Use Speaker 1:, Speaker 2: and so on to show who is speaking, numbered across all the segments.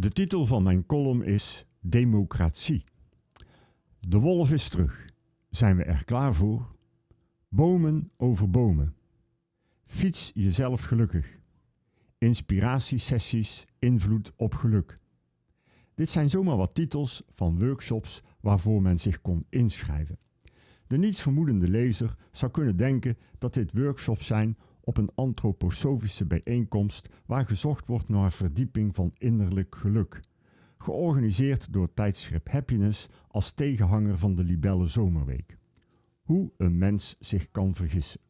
Speaker 1: De titel van mijn column is Democratie. De wolf is terug. Zijn we er klaar voor? Bomen over bomen. Fiets jezelf gelukkig. Inspiratiesessies, invloed op geluk. Dit zijn zomaar wat titels van workshops waarvoor men zich kon inschrijven. De nietsvermoedende lezer zou kunnen denken dat dit workshops zijn op een antroposofische bijeenkomst waar gezocht wordt naar verdieping van innerlijk geluk. Georganiseerd door tijdschrift Happiness als tegenhanger van de Libelle Zomerweek. Hoe een mens zich kan vergissen.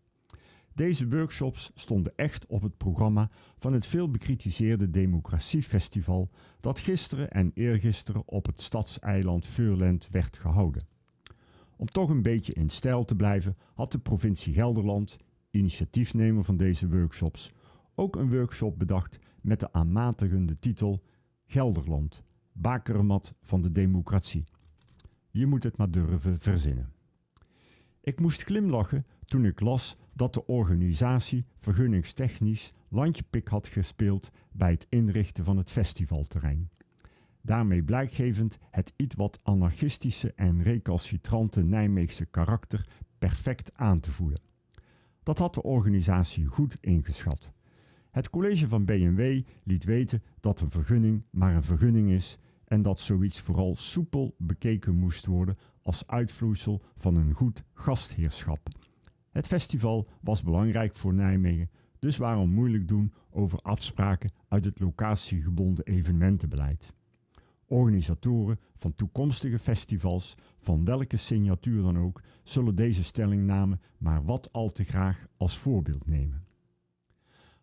Speaker 1: Deze workshops stonden echt op het programma van het veel bekritiseerde Democratiefestival dat gisteren en eergisteren op het stadseiland Furland werd gehouden. Om toch een beetje in stijl te blijven had de provincie Gelderland initiatiefnemer van deze workshops, ook een workshop bedacht met de aanmatigende titel Gelderland, bakermat van de democratie. Je moet het maar durven verzinnen. Ik moest glimlachen toen ik las dat de organisatie vergunningstechnisch landje pik had gespeeld bij het inrichten van het festivalterrein. Daarmee blijkgevend het iets wat anarchistische en recalcitrante Nijmeegse karakter perfect aan te voelen. Dat had de organisatie goed ingeschat. Het college van BMW liet weten dat een vergunning maar een vergunning is en dat zoiets vooral soepel bekeken moest worden als uitvloeisel van een goed gastheerschap. Het festival was belangrijk voor Nijmegen, dus waarom moeilijk doen over afspraken uit het locatiegebonden evenementenbeleid? Organisatoren van toekomstige festivals, van welke signatuur dan ook, zullen deze stellingnamen maar wat al te graag als voorbeeld nemen.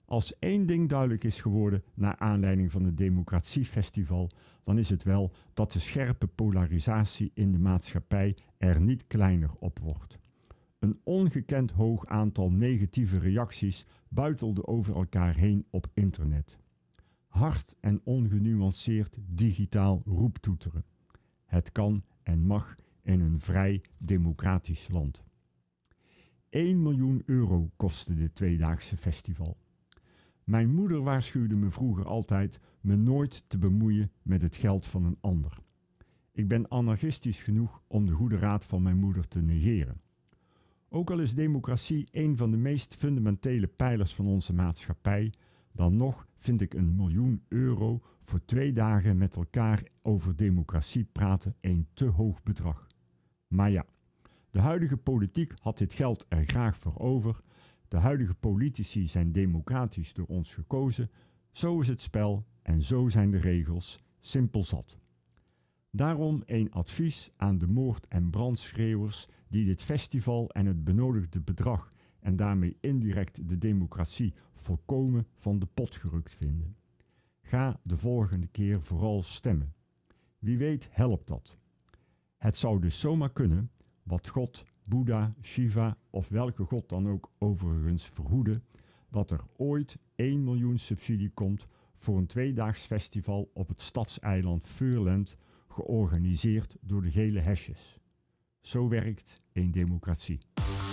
Speaker 1: Als één ding duidelijk is geworden naar aanleiding van het Democratiefestival, dan is het wel dat de scherpe polarisatie in de maatschappij er niet kleiner op wordt. Een ongekend hoog aantal negatieve reacties buitelde over elkaar heen op internet hard en ongenuanceerd digitaal roeptoeteren. Het kan en mag in een vrij democratisch land. 1 miljoen euro kostte dit tweedaagse festival. Mijn moeder waarschuwde me vroeger altijd me nooit te bemoeien met het geld van een ander. Ik ben anarchistisch genoeg om de goede raad van mijn moeder te negeren. Ook al is democratie een van de meest fundamentele pijlers van onze maatschappij, dan nog vind ik een miljoen euro voor twee dagen met elkaar over democratie praten een te hoog bedrag. Maar ja, de huidige politiek had dit geld er graag voor over. De huidige politici zijn democratisch door ons gekozen. Zo is het spel en zo zijn de regels. Simpel zat. Daarom een advies aan de moord- en brandschreeuwers die dit festival en het benodigde bedrag en daarmee indirect de democratie volkomen van de pot gerukt vinden. Ga de volgende keer vooral stemmen. Wie weet helpt dat. Het zou dus zomaar kunnen wat God, Boeddha, Shiva of welke God dan ook overigens verhoede, dat er ooit 1 miljoen subsidie komt voor een tweedaags festival op het stadseiland Furland, georganiseerd door de gele hesjes. Zo werkt een democratie.